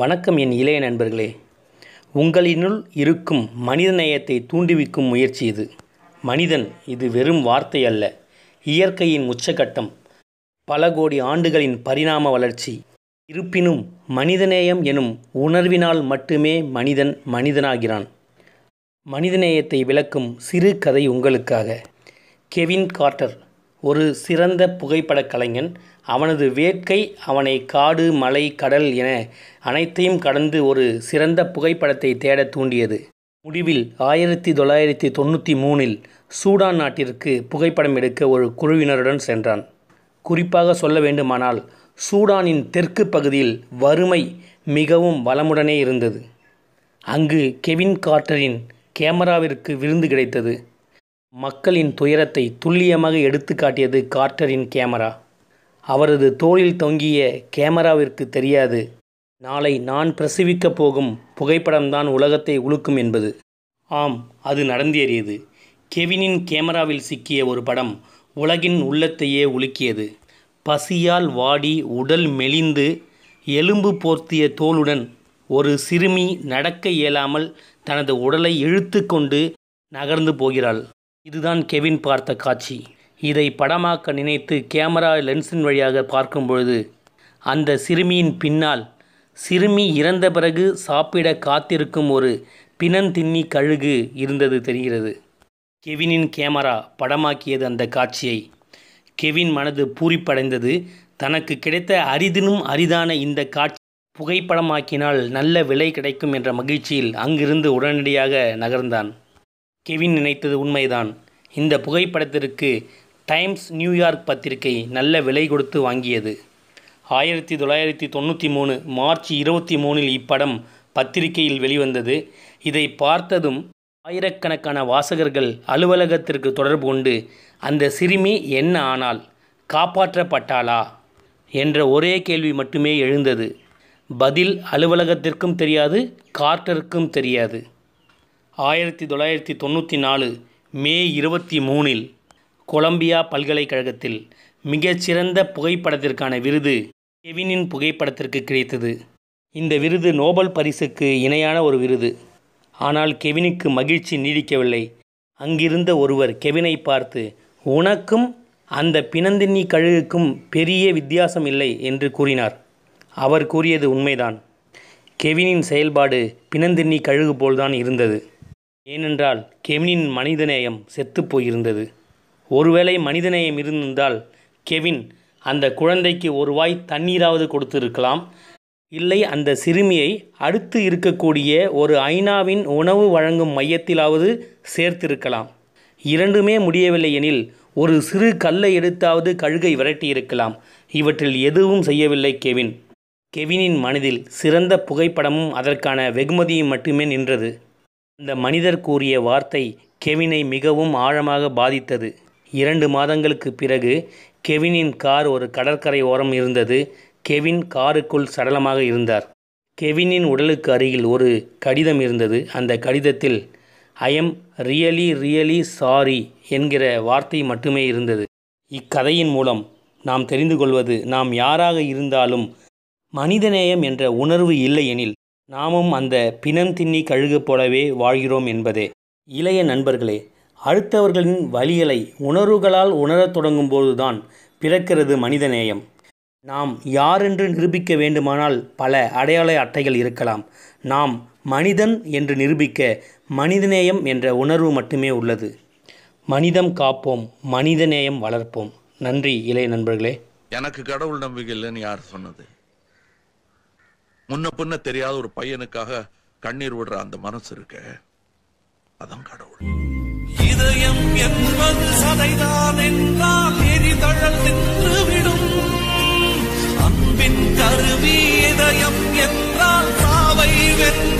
வணக்கம் என் இளைய நண்பர்களே உங்களினுள் இருக்கும் மனிதநேயத்தை தூண்டிவிக்கும் முயற்சி இது மனிதன் இது வெறும் வார்த்தை அல்ல இயற்கையின் உச்சகட்டம் பல கோடி ஆண்டுகளின் பரிணாம வளர்ச்சி இருப்பினும் மனிதநேயம் எனும் உணர்வினால் மட்டுமே மனிதன் மனிதனாகிறான் மனிதநேயத்தை விளக்கும் சிறு கதை உங்களுக்காக கெவின் கார்ட்டர் ஒரு சிறந்த புகைப்படக் கலைஞன் அவனது வேட்கை அவனை காடு மலை கடல் என அனைத்தையும் கடந்து ஒரு சிறந்த புகைப்படத்தை தேட தூண்டியது முடிவில் ஆயிரத்தி தொள்ளாயிரத்தி தொண்ணூற்றி மூணில் சூடான் நாட்டிற்கு புகைப்படம் எடுக்க ஒரு குழுவினருடன் சென்றான் குறிப்பாக சொல்ல வேண்டுமானால் சூடானின் தெற்கு பகுதியில் வறுமை மிகவும் வளமுடனே இருந்தது அங்கு கெவின் கார்ட்டரின் கேமராவிற்கு விருந்து கிடைத்தது மக்களின் துயரத்தை துல்லியமாக எடுத்து காட்டியது கார்ட்டரின் கேமரா அவரது தோளில் தொங்கிய கேமராவிற்கு தெரியாது நாளை நான் பிரசவிக்கப் போகும் புகைப்படம்தான் உலகத்தை உழுக்கும் என்பது ஆம் அது நடந்தேறியது கெவினின் கேமராவில் சிக்கிய ஒரு படம் உலகின் உள்ளத்தையே உலுக்கியது பசியால் வாடி உடல் மெலிந்து எலும்பு போர்த்திய தோளுடன் ஒரு சிறுமி நடக்க இயலாமல் தனது உடலை இழுத்து கொண்டு நகர்ந்து போகிறாள் இதுதான் கெவின் பார்த்த காட்சி இதை படமாக்க நினைத்து கேமரா லென்ஸின் வழியாக பார்க்கும்பொழுது அந்த சிறுமியின் பின்னால் சிறுமி இறந்த பிறகு சாப்பிட காத்திருக்கும் ஒரு பிணந்தின்னி கழுகு இருந்தது தெரிகிறது கெவினின் கேமரா படமாக்கியது அந்த காட்சியை கெவின் மனது பூரிப்படைந்தது தனக்கு கிடைத்த அரிதினும் அரிதான இந்த காட்சி புகைப்படமாக்கினால் நல்ல விலை கிடைக்கும் என்ற மகிழ்ச்சியில் அங்கிருந்து உடனடியாக நகர்ந்தான் கெவின் நினைத்தது உண்மைதான் இந்த புகைப்படத்திற்கு டைம்ஸ் நியூயார்க் பத்திரிகை நல்ல விலை கொடுத்து வாங்கியது ஆயிரத்தி தொள்ளாயிரத்தி தொண்ணூற்றி மூணு மார்ச் இருபத்தி மூணில் இப்படம் பத்திரிகையில் வெளிவந்தது இதை பார்த்ததும் ஆயிரக்கணக்கான வாசகர்கள் அலுவலகத்திற்கு தொடர்பு கொண்டு அந்த சிறுமி என்ன ஆனால் காப்பாற்றப்பட்டாளா என்ற ஒரே கேள்வி மட்டுமே எழுந்தது பதில் அலுவலகத்திற்கும் தெரியாது கார்ட்டருக்கும் தெரியாது ஆயிரத்தி தொள்ளாயிரத்தி தொண்ணூற்றி நாலு மே இருபத்தி மூணில் கொலம்பியா பல்கலைக்கழகத்தில் மிகச்சிறந்த புகைப்படத்திற்கான விருது கெவினின் புகைப்படத்திற்கு கிடைத்தது இந்த விருது நோபல் பரிசுக்கு இணையான ஒரு விருது ஆனால் கெவினுக்கு மகிழ்ச்சி நீடிக்கவில்லை அங்கிருந்த ஒருவர் கெவினை பார்த்து உனக்கும் அந்த பிணந்தின்னி கழுகுக்கும் பெரிய வித்தியாசம் இல்லை என்று கூறினார் அவர் கூறியது உண்மைதான் கெவினின் செயல்பாடு பிணந்தின்னி கழுகு போல்தான் இருந்தது ஏனென்றால் கெவினின் மனிதநேயம் செத்துப் போயிருந்தது ஒருவேளை மனிதநேயம் இருந்திருந்தால் கெவின் அந்த குழந்தைக்கு ஒரு வாய் தண்ணீராவது கொடுத்திருக்கலாம் இல்லை அந்த சிறுமியை அடுத்து இருக்கக்கூடிய ஒரு ஐநாவின் உணவு வழங்கும் மையத்திலாவது சேர்த்திருக்கலாம் இரண்டுமே முடியவில்லை எனில் ஒரு சிறு கல்லை எடுத்தாவது கழுகை விரட்டியிருக்கலாம் இவற்றில் எதுவும் செய்யவில்லை கெவின் கெவினின் மனதில் சிறந்த புகைப்படமும் அதற்கான வெகுமதியும் மட்டுமே நின்றது அந்த மனிதர் கூறிய வார்த்தை கெவினை மிகவும் ஆழமாக பாதித்தது இரண்டு மாதங்களுக்கு பிறகு கெவினின் கார் ஒரு கடற்கரை ஓரம் இருந்தது கெவின் காருக்குள் சடலமாக இருந்தார் கெவினின் உடலுக்கு அருகில் ஒரு கடிதம் இருந்தது அந்த கடிதத்தில் I am really really sorry என்கிற வார்த்தை மட்டுமே இருந்தது இக்கதையின் மூலம் நாம் தெரிந்து கொள்வது நாம் யாராக இருந்தாலும் மனிதநேயம் என்ற உணர்வு இல்லையெனில் நாமும் அந்த பிணம் தின்னி கழுகு போலவே வாழ்கிறோம் என்பதே இளைய நண்பர்களே அடுத்தவர்களின் வலியலை உணர்வுகளால் உணரத் தொடங்கும் போதுதான் பிறக்கிறது மனிதநேயம் நாம் யாரென்று நிரூபிக்க வேண்டுமானால் பல அடையாள அட்டைகள் இருக்கலாம் நாம் மனிதன் என்று நிரூபிக்க மனிதநேயம் என்ற உணர்வு மட்டுமே உள்ளது மனிதம் காப்போம் மனிதநேயம் வளர்ப்போம் நன்றி இளைய நண்பர்களே எனக்கு கடவுள் நம்பிக்கை இல்லைன்னு யார் சொன்னது முன்ன பின்ன தெரியாத ஒரு பையனுக்காக கண்ணீர் விடுற அந்த மனசு இருக்க அதான் கடவுள் இதயம் என்பது சதைதான் என்றால் எரிதழல் நின்றுவிடும் அன்பின் கருவி இதயம் என்றால் சாவை வென்று